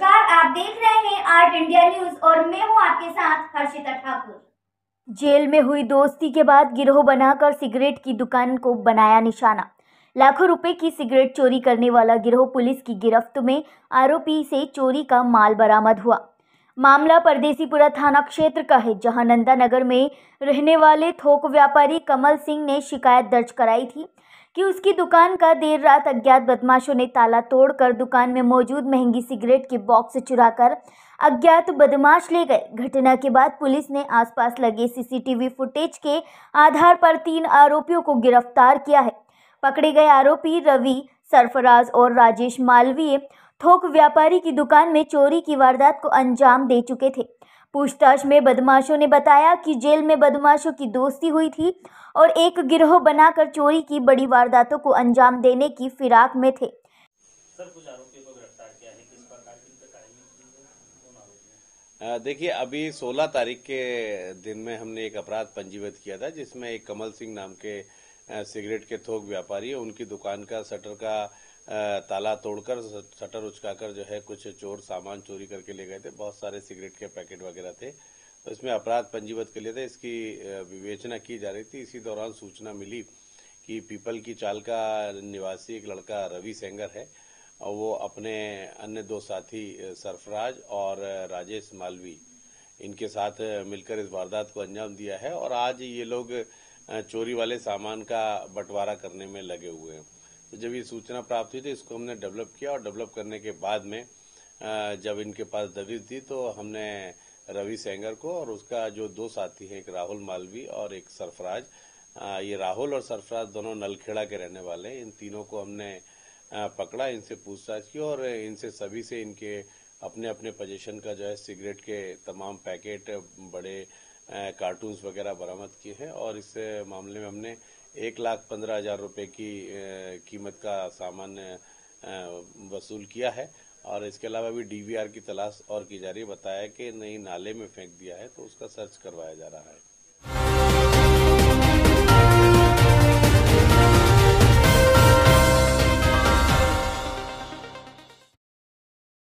नमस्कार आप देख रहे हैं आर्ट इंडिया न्यूज और मैं हूं आपके साथ हर्षिता ठाकुर जेल में हुई दोस्ती के बाद गिरोह बनाकर सिगरेट की दुकान को बनाया निशाना लाखों रुपए की सिगरेट चोरी करने वाला गिरोह पुलिस की गिरफ्त में आरोपी से चोरी का माल बरामद हुआ मामला परदेसीपुरा थाना क्षेत्र का है जहां नंदा नगर में रहने वाले थोक व्यापारी कमल सिंह ने शिकायत दर्ज कराई थी कि उसकी दुकान का देर रात अज्ञात बदमाशों ने ताला तोड़कर दुकान में मौजूद महंगी सिगरेट के बॉक्स चुराकर अज्ञात बदमाश ले गए घटना के बाद पुलिस ने आसपास लगे सीसीटीवी फुटेज के आधार पर तीन आरोपियों को गिरफ्तार किया है पकड़े गए आरोपी रवि सरफराज और राजेश मालवीय थोक व्यापारी की दुकान में चोरी की वारदात को अंजाम दे चुके थे पूछताछ में बदमाशों ने बताया कि जेल में बदमाशों की दोस्ती हुई थी और एक गिरोह बनाकर चोरी की बड़ी वारदातों को अंजाम देने की फिराक में थे देखिए अभी 16 तारीख के दिन में हमने एक अपराध पंजीबद्ध किया था जिसमें एक कमल सिंह नाम के सिगरेट के थोक व्यापारी है उनकी दुकान का शटर का ताला तोड़कर शटर उचकाकर जो है कुछ चोर सामान चोरी करके ले गए थे बहुत सारे सिगरेट के पैकेट वगैरह थे तो इसमें अपराध पंजीबद्ध के लिए था इसकी विवेचना की जा रही थी इसी दौरान सूचना मिली कि पीपल की चाल का निवासी एक लड़का रवि सेंगर है और वो अपने अन्य दो साथी सरफराज और राजेश मालवी इनके साथ मिलकर इस वारदात को अंजाम दिया है और आज ये लोग चोरी वाले सामान का बंटवारा करने में लगे हुए हैं तो जब ये सूचना प्राप्त हुई तो इसको हमने डेवलप किया और डेवलप करने के बाद में जब इनके पास दबी थी तो हमने रवि सेंगर को और उसका जो दो साथी हैं एक राहुल मालवी और एक सरफराज ये राहुल और सरफराज दोनों नलखेड़ा के रहने वाले हैं इन तीनों को हमने पकड़ा इनसे पूछताछ की और इनसे सभी से इनके अपने अपने पोजीशन का जो है सिगरेट के तमाम पैकेट बड़े कार्टून्स वगैरह बरामद किए हैं और इस मामले में हमने एक लाख पंद्रह हजार रुपये की कीमत का सामान वसूल किया है और इसके अलावा भी डीवीआर की तलाश और की जा रही है बताया कि नहीं नाले में फेंक दिया है तो उसका सर्च करवाया जा रहा है